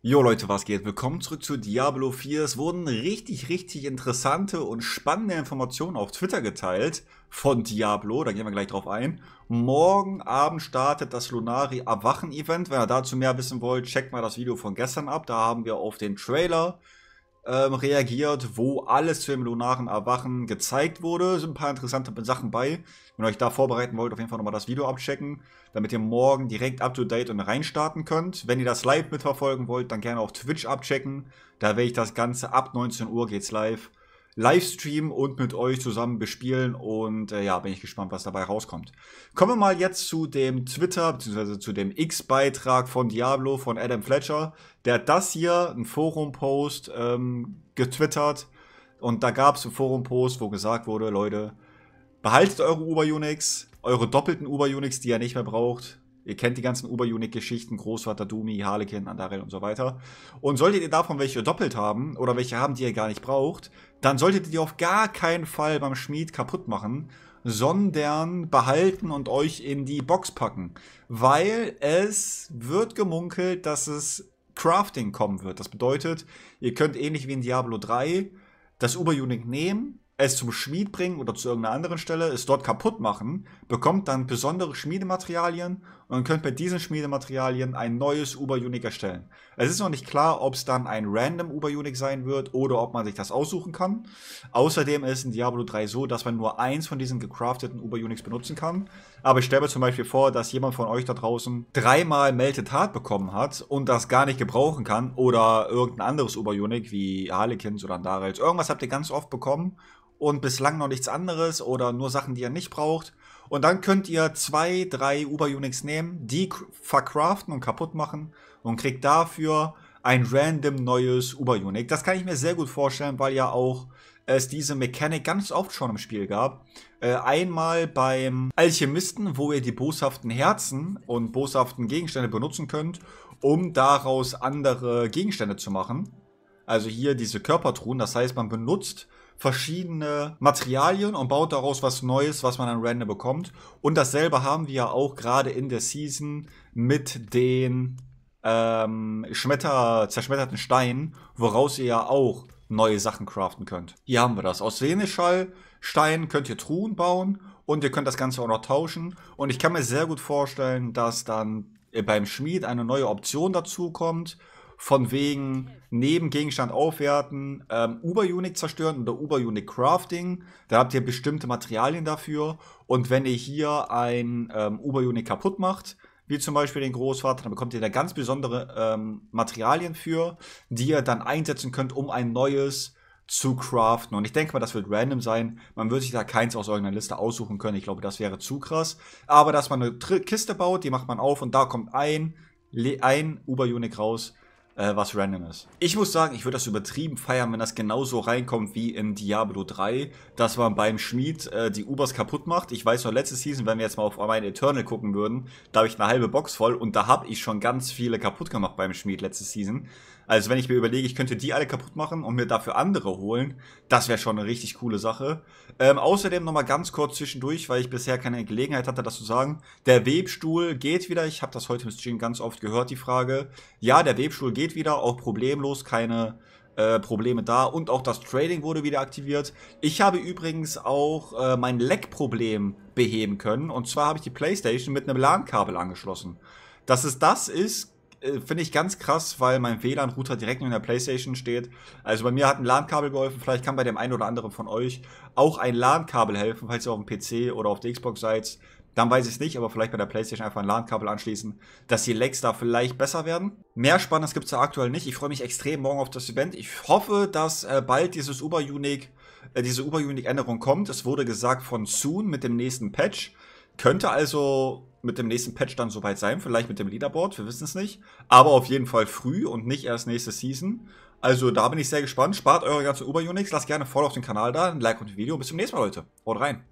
Jo Leute, was geht? Willkommen zurück zu Diablo 4. Es wurden richtig, richtig interessante und spannende Informationen auf Twitter geteilt von Diablo. Da gehen wir gleich drauf ein. Morgen Abend startet das Lunari Erwachen Event. Wenn ihr dazu mehr wissen wollt, checkt mal das Video von gestern ab. Da haben wir auf den Trailer ähm, reagiert, wo alles zu dem lunaren Erwachen gezeigt wurde. Sind ein paar interessante Sachen bei. Wenn ihr euch da vorbereiten wollt, auf jeden Fall nochmal das Video abchecken, damit ihr morgen direkt up to date und reinstarten könnt. Wenn ihr das live mitverfolgen wollt, dann gerne auf Twitch abchecken. Da werde ich das Ganze ab 19 Uhr geht's live Livestream und mit euch zusammen bespielen. Und äh, ja, bin ich gespannt, was dabei rauskommt. Kommen wir mal jetzt zu dem Twitter bzw. zu dem X-Beitrag von Diablo von Adam Fletcher. Der das hier, ein Forum-Post, ähm, getwittert. Und da gab es einen Forum-Post, wo gesagt wurde, Leute, behaltet eure Uber-Unix, eure doppelten Uber-Unix, die ihr nicht mehr braucht. Ihr kennt die ganzen Uber-Unique-Geschichten, Großvater, Dumi, Harlequin, Andarel und so weiter. Und solltet ihr davon welche doppelt haben oder welche haben, die ihr gar nicht braucht, dann solltet ihr die auf gar keinen Fall beim Schmied kaputt machen, sondern behalten und euch in die Box packen. Weil es wird gemunkelt, dass es Crafting kommen wird. Das bedeutet, ihr könnt ähnlich wie in Diablo 3 das Uber-Unique nehmen, es zum Schmied bringen oder zu irgendeiner anderen Stelle, es dort kaputt machen, bekommt dann besondere Schmiedematerialien und könnt mit diesen Schmiedematerialien ein neues Uber-Unique erstellen. Es ist noch nicht klar, ob es dann ein random Uber-Unique sein wird oder ob man sich das aussuchen kann. Außerdem ist in Diablo 3 so, dass man nur eins von diesen gecrafteten Uber-Uniques benutzen kann. Aber ich stelle mir zum Beispiel vor, dass jemand von euch da draußen dreimal Melted Heart bekommen hat und das gar nicht gebrauchen kann oder irgendein anderes Uber-Unique wie Harlequins oder Andarels. Irgendwas habt ihr ganz oft bekommen und bislang noch nichts anderes oder nur Sachen, die ihr nicht braucht. Und dann könnt ihr zwei, drei Uber-Unix nehmen, die verkraften und kaputt machen und kriegt dafür ein random neues Uber-Unix. Das kann ich mir sehr gut vorstellen, weil ja auch es diese Mechanik ganz oft schon im Spiel gab. Äh, einmal beim Alchemisten, wo ihr die boshaften Herzen und boshaften Gegenstände benutzen könnt, um daraus andere Gegenstände zu machen. Also hier diese Körpertruhen, das heißt, man benutzt verschiedene Materialien und baut daraus was Neues, was man dann Random bekommt. Und dasselbe haben wir ja auch gerade in der Season mit den ähm, Schmetter, zerschmetterten Steinen, woraus ihr ja auch neue Sachen craften könnt. Hier haben wir das. Aus Seneschallsteinen könnt ihr Truhen bauen und ihr könnt das Ganze auch noch tauschen. Und ich kann mir sehr gut vorstellen, dass dann beim Schmied eine neue Option dazu kommt von wegen Nebengegenstand aufwerten, ähm, uber unit zerstören oder uber unit Crafting. Da habt ihr bestimmte Materialien dafür. Und wenn ihr hier ein ähm, uber unit kaputt macht, wie zum Beispiel den Großvater, dann bekommt ihr da ganz besondere ähm, Materialien für, die ihr dann einsetzen könnt, um ein neues zu craften. Und ich denke mal, das wird random sein. Man würde sich da keins aus irgendeiner Liste aussuchen können. Ich glaube, das wäre zu krass. Aber dass man eine Kiste baut, die macht man auf und da kommt ein, ein uber unit raus, äh, was random ist. Ich muss sagen, ich würde das übertrieben feiern, wenn das genauso reinkommt wie in Diablo 3, dass man beim Schmied äh, die Ubers kaputt macht. Ich weiß noch, letzte Season, wenn wir jetzt mal auf mein Eternal gucken würden, da habe ich eine halbe Box voll und da habe ich schon ganz viele kaputt gemacht beim Schmied letzte Season. Also wenn ich mir überlege, ich könnte die alle kaputt machen und mir dafür andere holen, das wäre schon eine richtig coole Sache. Ähm, außerdem nochmal ganz kurz zwischendurch, weil ich bisher keine Gelegenheit hatte, das zu sagen. Der Webstuhl geht wieder. Ich habe das heute im Stream ganz oft gehört, die Frage. Ja, der Webstuhl geht geht wieder, auch problemlos, keine äh, Probleme da. Und auch das Trading wurde wieder aktiviert. Ich habe übrigens auch äh, mein Leck-Problem beheben können. Und zwar habe ich die Playstation mit einem LAN-Kabel angeschlossen. Dass es das ist, äh, finde ich ganz krass, weil mein WLAN-Router direkt in der Playstation steht. Also bei mir hat ein LAN-Kabel geholfen. Vielleicht kann bei dem einen oder anderen von euch auch ein LAN-Kabel helfen, falls ihr auf dem PC oder auf der Xbox seid dann weiß ich es nicht, aber vielleicht bei der Playstation einfach ein LAN-Kabel anschließen, dass die Legs da vielleicht besser werden. Mehr Spannendes gibt es da aktuell nicht. Ich freue mich extrem morgen auf das Event. Ich hoffe, dass äh, bald dieses Uber-Unique, äh, diese Uber-Unique-Änderung kommt. Es wurde gesagt von soon mit dem nächsten Patch. Könnte also mit dem nächsten Patch dann soweit sein, vielleicht mit dem Leaderboard, wir wissen es nicht. Aber auf jeden Fall früh und nicht erst nächste Season. Also da bin ich sehr gespannt. Spart eure ganzen Uber-Unix, lasst gerne voll auf den Kanal da, ein Like und ein Video. Bis zum nächsten Mal, Leute. Haut rein.